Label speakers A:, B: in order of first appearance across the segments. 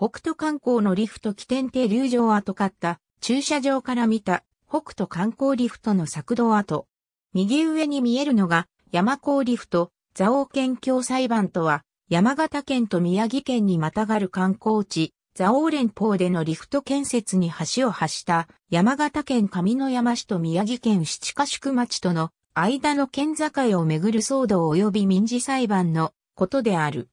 A: 北斗観光のリフト起点停留場跡かった駐車場から見た北斗観光リフトの作動跡。右上に見えるのが山高リフト、蔵王県境裁判とは山形県と宮城県にまたがる観光地、蔵王連邦でのリフト建設に橋を発した山形県上野山市と宮城県七ヶ宿町との間の県境をめぐる騒動及び民事裁判のことである。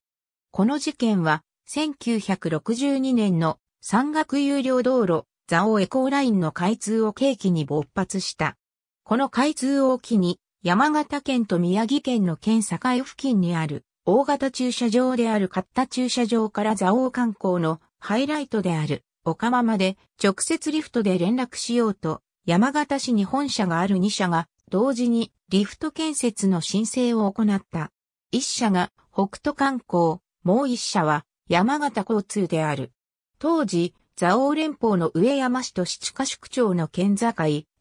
A: この事件は1962年の山岳有料道路、ザオエコーラインの開通を契機に勃発した。この開通を機に、山形県と宮城県の県境付近にある、大型駐車場であるッタ駐車場からザ王観光のハイライトである、岡間まで直接リフトで連絡しようと、山形市に本社がある2社が、同時にリフト建設の申請を行った。1社が北斗観光、もう1社は山形交通である。当時、蔵王連邦の上山市と七ヶ宿町の県境、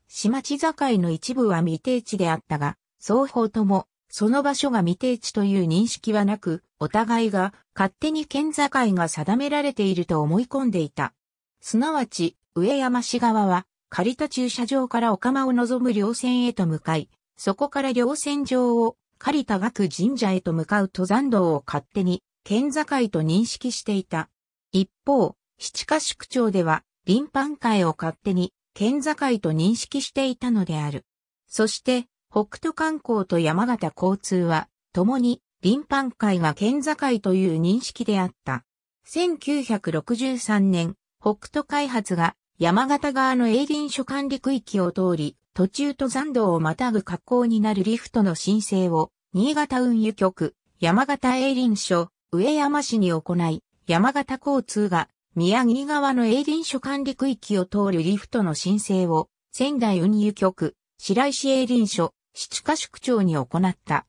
A: 島地境の一部は未定地であったが、双方とも、その場所が未定地という認識はなく、お互いが勝手に県境が定められていると思い込んでいた。すなわち、上山市側は、借りた駐車場からお釜を望む稜線へと向かい、そこから稜線上を借りた学神社へと向かう登山道を勝手に県境と認識していた。一方、七ヶ宿町では、林藩会を勝手に県境と認識していたのである。そして、北斗観光と山形交通は、共に林藩会が県境という認識であった。1963年、北斗開発が山形側の営林所管理区域を通り、途中と山道をまたぐ格好になるリフトの申請を、新潟運輸局、山形営林所、上山市に行い、山形交通が宮城側の営林所管理区域を通るリフトの申請を仙台運輸局、白石営林所、七ヶ宿町に行った。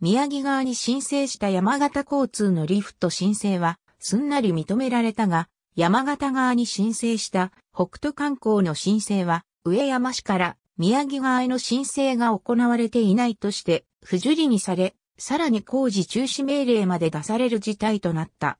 A: 宮城側に申請した山形交通のリフト申請はすんなり認められたが、山形側に申請した北斗観光の申請は上山市から宮城側への申請が行われていないとして不受理にされ、さらに工事中止命令まで出される事態となった。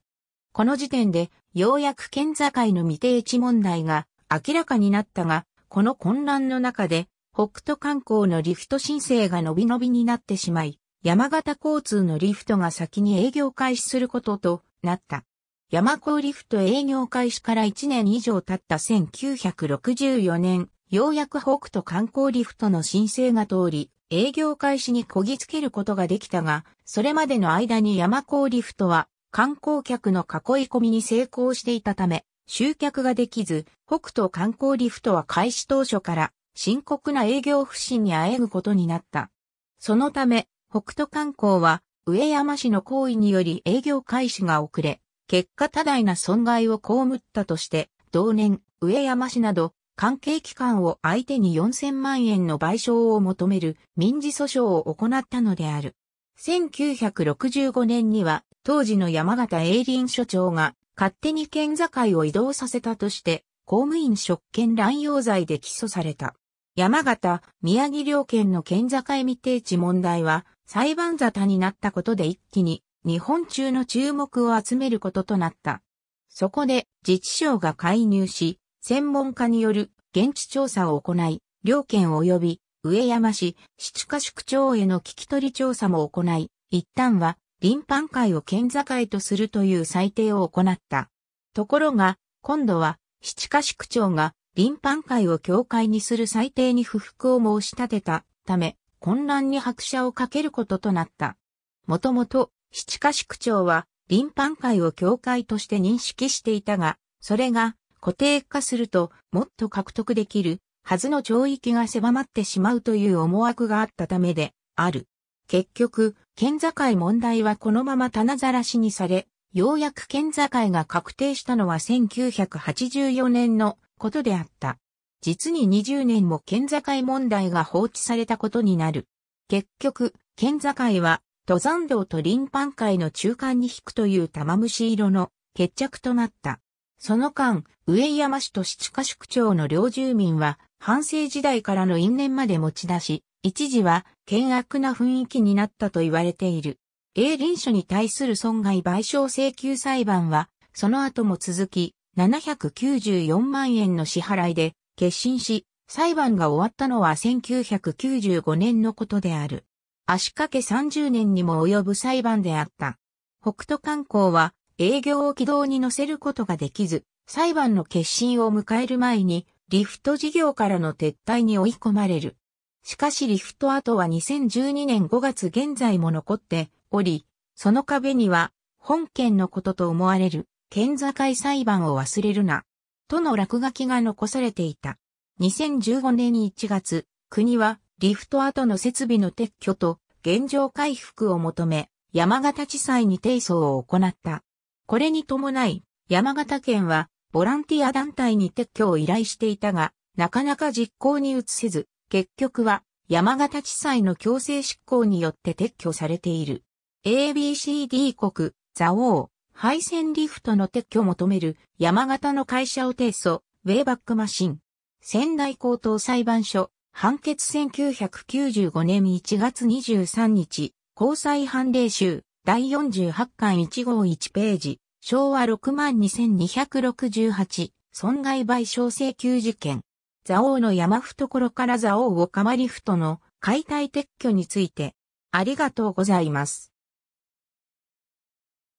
A: この時点で、ようやく県境の未定地問題が明らかになったが、この混乱の中で、北斗観光のリフト申請が伸び伸びになってしまい、山形交通のリフトが先に営業開始することとなった。山高リフト営業開始から1年以上経った1964年、ようやく北斗観光リフトの申請が通り、営業開始にこぎつけることができたが、それまでの間に山高リフトは観光客の囲い込みに成功していたため、集客ができず、北斗観光リフトは開始当初から深刻な営業不振にあえぐことになった。そのため、北斗観光は上山市の行為により営業開始が遅れ、結果多大な損害を被ったとして、同年、上山市など関係機関を相手に4000万円の賠償を求める民事訴訟を行ったのである。1965年には当時の山形営林署長が勝手に県境を移動させたとして公務員職権乱用罪で起訴された。山形、宮城両県の県境未定地問題は裁判沙汰になったことで一気に日本中の注目を集めることとなった。そこで自治省が介入し、専門家による現地調査を行い、両県及び上山市、七ヶ宿町への聞き取り調査も行い、一旦は林藩会を県境とするという裁定を行った。ところが、今度は七ヶ宿町が林藩会を境界にする裁定に不服を申し立てたため、混乱に拍車をかけることとなった。もともと、七ヶ宿町は林藩会を境界として認識していたが、それが固定化するともっと獲得できるはずの懲域が狭まってしまうという思惑があったためである。結局、県境問題はこのまま棚ざらしにされ、ようやく県境が確定したのは1984年のことであった。実に20年も県境問題が放置されたことになる。結局、県境は登山道と林藩界の中間に引くという玉虫色の決着となった。その間、上山市と七ヶ宿町の両住民は、反省時代からの因縁まで持ち出し、一時は、険悪な雰囲気になったと言われている。A 林署に対する損害賠償請求裁判は、その後も続き、794万円の支払いで、決心し、裁判が終わったのは1995年のことである。足掛け30年にも及ぶ裁判であった。北斗観光は営業を軌道に乗せることができず、裁判の決心を迎える前に、リフト事業からの撤退に追い込まれる。しかしリフト跡は2012年5月現在も残っており、その壁には、本件のことと思われる、県境裁判を忘れるな、との落書きが残されていた。2015年1月、国は、リフト跡の設備の撤去と、現状回復を求め、山形地裁に提訴を行った。これに伴い、山形県はボランティア団体に撤去を依頼していたが、なかなか実行に移せず、結局は山形地裁の強制執行によって撤去されている。ABCD 国、蔵王、配線リフトの撤去を求める山形の会社を提訴、ウェイバックマシン。仙台高等裁判所、判決1995年1月23日、高裁判例集、第48巻1号1ページ、昭和62268、損害賠償請求事件。蔵王の山懐から蔵王オカマリフトの解体撤去について、ありがとうございます。